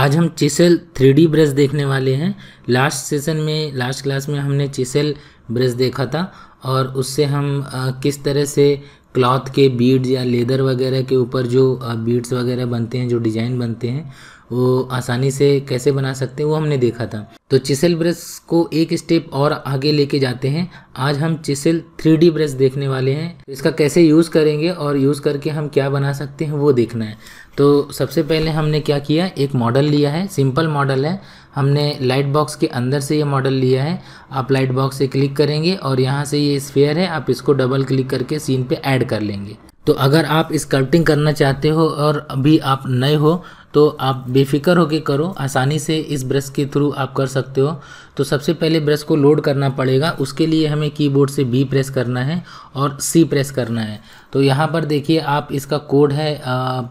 आज हम chisel three brush देखने वाले हैं लास्ट सेशन में लास्ट क्लास में हमने चिसेल ब्रश देखा था और उससे हम आ, किस तरह से क्लॉथ के बीड्स या लेदर वगैरह के ऊपर जो बीड्स वगैरह बनते हैं जो डिज़ाइन बनते हैं वो आसानी से कैसे बना सकते हैं वो हमने देखा था तो चिसेल ब्रश को एक स्टेप और आगे लेके जाते हैं आज हम चिसेल थ्री ब्रश देखने वाले हैं इसका कैसे यूज़ करेंगे और यूज़ करके हम क्या बना सकते हैं वो देखना है तो सबसे पहले हमने क्या किया एक मॉडल लिया है सिंपल मॉडल है हमने लाइट बॉक्स के अंदर से ये मॉडल लिया है आप लाइट बॉक्स से क्लिक करेंगे और यहाँ से ये स्फेयर है आप इसको डबल क्लिक करके सीन पे ऐड कर लेंगे तो अगर आप स्कल्पटिंग करना चाहते हो और अभी आप नए हो तो आप बेफिक्र होकर करो आसानी से इस ब्रश के थ्रू आप कर सकते हो तो सबसे पहले ब्रश को लोड करना पड़ेगा उसके लिए हमें कीबोर्ड से बी प्रेस करना है और सी प्रेस करना है तो यहाँ पर देखिए आप इसका कोड है आ,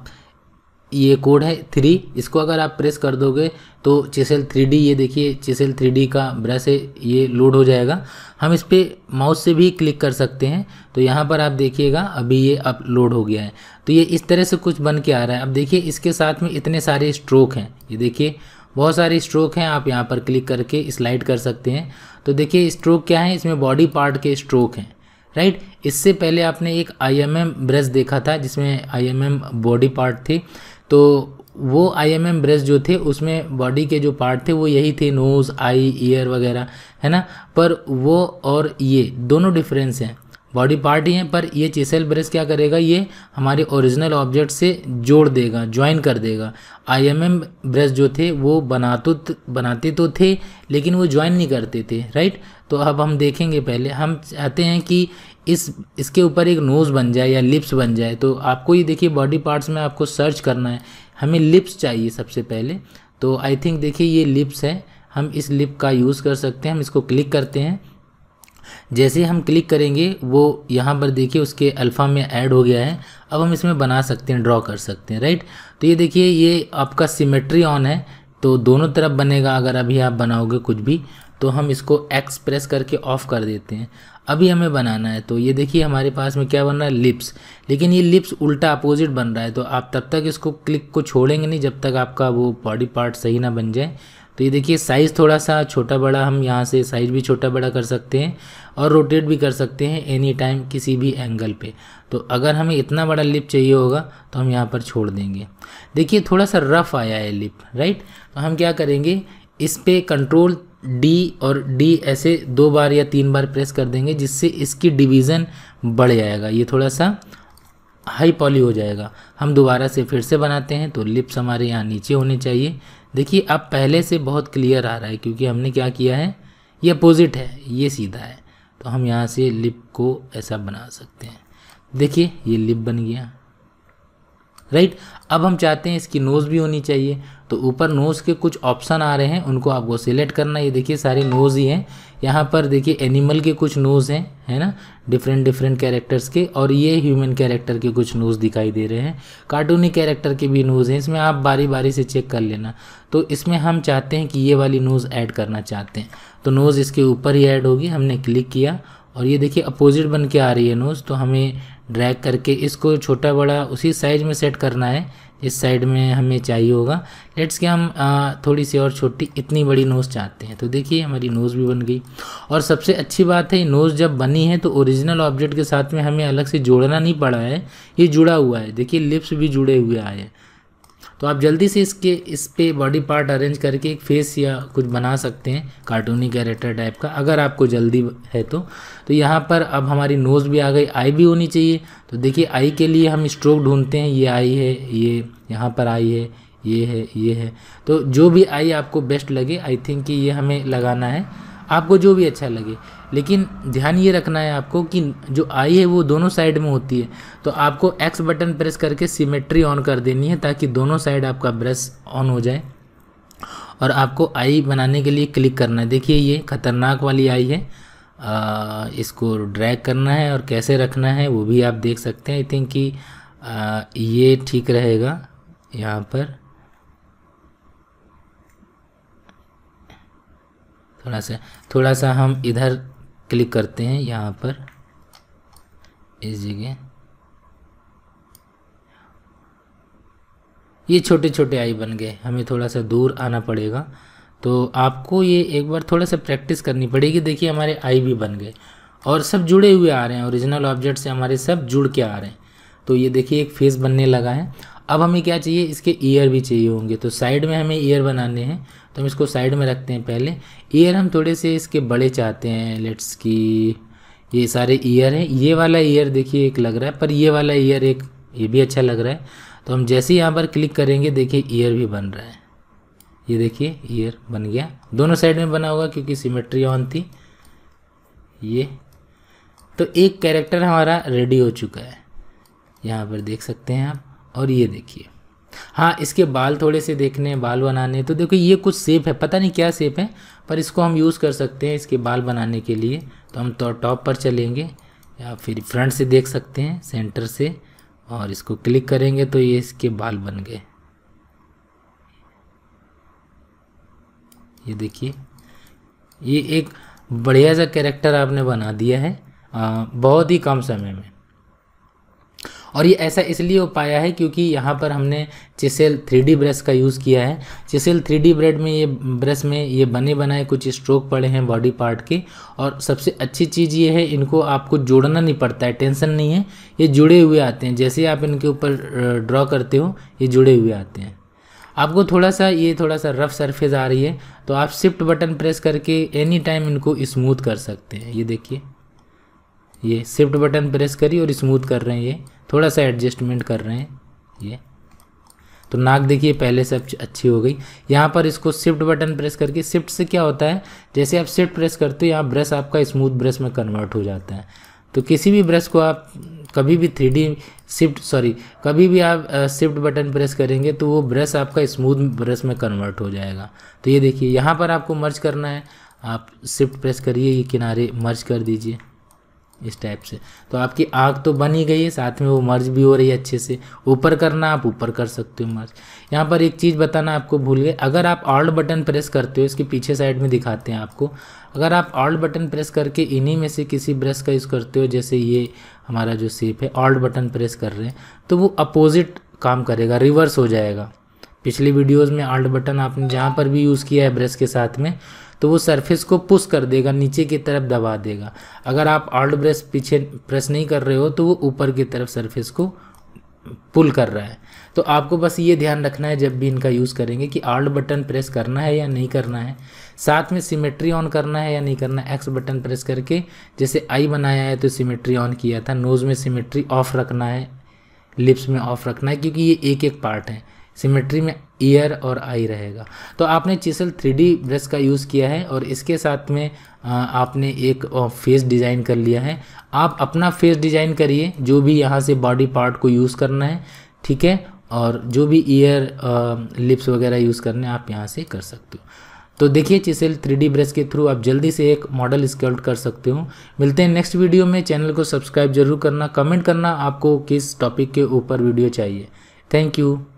ये कोड है थ्री इसको अगर आप प्रेस कर दोगे तो चेसल थ्री डी ये देखिए चेसल थ्री डी का ब्रश है ये लोड हो जाएगा हम इस पर माउस से भी क्लिक कर सकते हैं तो यहाँ पर आप देखिएगा अभी ये लोड हो गया है तो ये इस तरह से कुछ बन के आ रहा है अब देखिए इसके साथ में इतने सारे स्ट्रोक हैं ये देखिए बहुत सारे स्ट्रोक हैं आप यहाँ पर क्लिक करके स्लाइड कर सकते हैं तो देखिए स्ट्रोक क्या है इसमें बॉडी पार्ट के स्ट्रोक हैं राइट इससे पहले आपने एक आईएमएम ब्रश देखा था जिसमें आईएमएम बॉडी पार्ट थी तो वो आई एम एम ब्रेस्ट जो थे उसमें बॉडी के जो पार्ट थे वो यही थे नोज़ आई ईयर वगैरह है ना पर वो और ये दोनों डिफरेंस हैं बॉडी पार्ट ही है पर ये चिसेल ब्रश क्या करेगा ये हमारे ओरिजिनल ऑब्जेक्ट से जोड़ देगा ज्वाइन कर देगा आईएमएम ब्रश जो थे वो बना तो बनाते तो थे लेकिन वो ज्वाइन नहीं करते थे राइट तो अब हम देखेंगे पहले हम चाहते हैं कि इस इसके ऊपर एक नोज़ बन जाए या लिप्स बन जाए तो आपको ये देखिए बॉडी पार्ट्स में आपको सर्च करना है हमें लिप्स चाहिए सबसे पहले तो आई थिंक देखिए ये लिप्स है हम इस लिप का यूज़ कर सकते हैं हम इसको क्लिक करते हैं जैसे हम क्लिक करेंगे वो यहाँ पर देखिए उसके अल्फ़ा में ऐड हो गया है अब हम इसमें बना सकते हैं ड्रॉ कर सकते हैं राइट तो ये देखिए ये आपका सिमेट्री ऑन है तो दोनों तरफ बनेगा अगर अभी आप बनाओगे कुछ भी तो हम इसको एक्स प्रेस करके ऑफ़ कर देते हैं अभी हमें बनाना है तो ये देखिए हमारे पास में क्या बन रहा है लिप्स लेकिन ये लिप्स उल्टा अपोजिट बन रहा है तो आप तब तक इसको क्लिक को छोड़ेंगे नहीं जब तक आपका वो बॉडी पार्ट सही ना बन जाए तो ये देखिए साइज़ थोड़ा सा छोटा बड़ा हम यहाँ से साइज़ भी छोटा बड़ा कर सकते हैं और रोटेट भी कर सकते हैं एनी टाइम किसी भी एंगल पे तो अगर हमें इतना बड़ा लिप चाहिए होगा तो हम यहाँ पर छोड़ देंगे देखिए थोड़ा सा रफ आया है लिप राइट तो हम क्या करेंगे इस पर कंट्रोल डी और डी ऐसे दो बार या तीन बार प्रेस कर देंगे जिससे इसकी डिवीज़न बढ़ जाएगा ये थोड़ा सा हाई पॉली हो जाएगा हम दोबारा से फिर से बनाते हैं तो लिप्स हमारे यहाँ नीचे होने चाहिए देखिए अब पहले से बहुत क्लियर आ रहा है क्योंकि हमने क्या किया है ये अपोजिट है ये सीधा है तो हम यहाँ से लिप को ऐसा बना सकते हैं देखिए ये लिप बन गया राइट अब हम चाहते हैं इसकी नोज़ भी होनी चाहिए तो ऊपर नोज़ के कुछ ऑप्शन आ रहे हैं उनको आपको सिलेक्ट करना है ये देखिए सारे नोज़ ही हैं यहाँ पर देखिए एनिमल के कुछ नोज़ हैं है ना डिफरेंट डिफरेंट कैरेक्टर्स के और ये ह्यूमन कैरेक्टर के कुछ नोज़ दिखाई दे रहे हैं कार्टूनी कैरेक्टर के भी नोज़ हैं इसमें आप बारी बारी से चेक कर लेना तो इसमें हम चाहते हैं कि ये वाली नोज़ ऐड करना चाहते हैं तो नोज़ इसके ऊपर ही ऐड होगी हमने क्लिक किया और ये देखिए अपोजिट बन के आ रही है नोज़ तो हमें ड्रैग करके इसको छोटा बड़ा उसी साइज में सेट करना है इस साइड में हमें चाहिए होगा लेट्स के हम थोड़ी सी और छोटी इतनी बड़ी नोज़ चाहते हैं तो देखिए हमारी नोज़ भी बन गई और सबसे अच्छी बात है नोज़ जब बनी है तो ओरिजिनल ऑब्जेक्ट के साथ में हमें अलग से जोड़ना नहीं पड़ा है ये जुड़ा हुआ है देखिए लिप्स भी जुड़े हुए आए हैं तो आप जल्दी से इसके इस पर बॉडी पार्ट अरेंज करके एक फेस या कुछ बना सकते हैं कार्टूनी कैरेक्टर टाइप का अगर आपको जल्दी है तो तो यहाँ पर अब हमारी नोज़ भी आ गई आई भी होनी चाहिए तो देखिए आई के लिए हम स्ट्रोक ढूंढते हैं ये आई है ये यहाँ पर आई है ये है ये है तो जो भी आई आपको बेस्ट लगे आई थिंक कि ये हमें लगाना है आपको जो भी अच्छा लगे लेकिन ध्यान ये रखना है आपको कि जो आई है वो दोनों साइड में होती है तो आपको एक्स बटन प्रेस करके सिमेट्री ऑन कर देनी है ताकि दोनों साइड आपका ब्रश ऑन हो जाए और आपको आई बनाने के लिए क्लिक करना है देखिए ये खतरनाक वाली आई है आ, इसको ड्रैग करना है और कैसे रखना है वो भी आप देख सकते हैं आई थिंक कि ये ठीक रहेगा यहाँ पर थोड़ा सा थोड़ा सा हम इधर क्लिक करते हैं यहाँ पर इस जगह ये छोटे छोटे आई बन गए हमें थोड़ा सा दूर आना पड़ेगा तो आपको ये एक बार थोड़ा सा प्रैक्टिस करनी पड़ेगी देखिए हमारे आई भी बन गए और सब जुड़े हुए आ रहे हैं ओरिजिनल ऑब्जेक्ट से हमारे सब जुड़ के आ रहे हैं तो ये देखिए एक फेस बनने लगा है अब हमें क्या चाहिए इसके ईयर भी चाहिए होंगे तो साइड में हमें ईयर बनाने हैं तो हम इसको साइड में रखते हैं पहले ईयर हम थोड़े से इसके बड़े चाहते हैं लेट्स की ये सारे ईयर हैं ये वाला ईयर देखिए एक लग रहा है पर ये वाला ईयर एक ये भी अच्छा लग रहा है तो हम जैसे ही यहाँ पर क्लिक करेंगे देखिए ईयर भी बन रहा है ये देखिए ईयर बन गया दोनों साइड में बना होगा क्योंकि सिमेट्री ऑन थी ये तो एक कैरेक्टर हमारा रेडी हो चुका है यहाँ पर देख सकते हैं आप और ये देखिए हाँ इसके बाल थोड़े से देखने हैं बाल बनाने तो देखो ये कुछ सेप है पता नहीं क्या सेप है पर इसको हम यूज़ कर सकते हैं इसके बाल बनाने के लिए तो हम तो टॉप पर चलेंगे या फिर फ्रंट से देख सकते हैं सेंटर से और इसको क्लिक करेंगे तो ये इसके बाल बन गए ये देखिए ये एक बढ़िया सा कैरेक्टर आपने बना दिया है आ, बहुत ही कम समय में और ये ऐसा इसलिए हो पाया है क्योंकि यहाँ पर हमने चिसेल थ्री ब्रश का यूज़ किया है चिसेल थ्री ब्रेड में ये ब्रश में ये बने बनाए कुछ स्ट्रोक पड़े हैं बॉडी पार्ट के और सबसे अच्छी चीज़ ये है इनको आपको जोड़ना नहीं पड़ता है टेंशन नहीं है ये जुड़े हुए आते हैं जैसे आप इनके ऊपर ड्रॉ करते हो ये जुड़े हुए आते हैं आपको थोड़ा सा ये थोड़ा सा रफ सरफेस आ रही है तो आप शिफ्ट बटन प्रेस करके एनी टाइम इनको स्मूथ कर सकते हैं ये देखिए ये शिफ्ट बटन प्रेस करिए और स्मूथ कर रहे हैं ये थोड़ा सा एडजस्टमेंट कर रहे हैं ये तो नाक देखिए पहले से अच्छी हो गई यहाँ पर इसको शिफ्ट बटन प्रेस करके शिफ्ट से क्या होता है जैसे आप शिफ्ट प्रेस करते हो यहाँ ब्रश आपका स्मूथ ब्रश में कन्वर्ट हो जाता है तो किसी भी ब्रश को आप कभी भी थ्री डी शिफ्ट सॉरी कभी भी आप शिफ्ट बटन प्रेस करेंगे तो वो ब्रश आपका स्मूथ ब्रश में कन्वर्ट हो जाएगा तो ये देखिए यहाँ पर आपको मर्ज करना है आप शिफ्ट प्रेस करिए ये किनारे मर्ज कर दीजिए इस टाइप से तो आपकी आँख तो बन ही गई है साथ में वो मर्ज भी हो रही है अच्छे से ऊपर करना आप ऊपर कर सकते हो मर्ज यहाँ पर एक चीज़ बताना आपको भूल गए अगर आप ऑल्ट बटन प्रेस करते हो इसके पीछे साइड में दिखाते हैं आपको अगर आप ऑल्ट बटन प्रेस करके इन्हीं में से किसी ब्रश का यूज़ करते हो जैसे ये हमारा जो सेप है ऑल्ट बटन प्रेस कर रहे हैं तो वो अपोजिट काम करेगा रिवर्स हो जाएगा पिछली वीडियोज़ में ऑल्ट बटन आपने जहाँ पर भी यूज़ किया है ब्रश के साथ में तो वो सरफेस को पुश कर देगा नीचे की तरफ दबा देगा अगर आप ऑल्ट ब्रेस पीछे प्रेस नहीं कर रहे हो तो वो ऊपर की तरफ सरफेस को पुल कर रहा है तो आपको बस ये ध्यान रखना है जब भी इनका यूज़ करेंगे कि ऑल्ट बटन प्रेस करना है या नहीं करना है साथ में सिमेट्री ऑन करना है या नहीं करना है एक्स बटन प्रेस करके जैसे आई बनाया है तो सिमेट्री ऑन किया था नोज़ में सिमेट्री ऑफ रखना है लिप्स में ऑफ रखना है क्योंकि ये एक एक पार्ट है सिमेट्री में ईयर और आई रहेगा तो आपने चिसल थ्री ब्रश का यूज़ किया है और इसके साथ में आपने एक फेस डिज़ाइन कर लिया है आप अपना फेस डिज़ाइन करिए जो भी यहाँ से बॉडी पार्ट को यूज़ करना है ठीक है और जो भी ईयर लिप्स वगैरह यूज़ करने आप यहाँ से कर सकते हो तो देखिए चीसल थ्री ब्रश के थ्रू आप जल्दी से एक मॉडल स्कल्ट कर सकते हो मिलते हैं नेक्स्ट वीडियो में चैनल को सब्सक्राइब जरूर करना कमेंट करना आपको किस टॉपिक के ऊपर वीडियो चाहिए थैंक यू